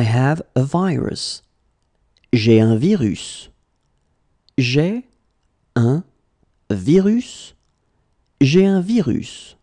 I have a virus. J'ai un virus. J'ai un virus. J'ai un virus.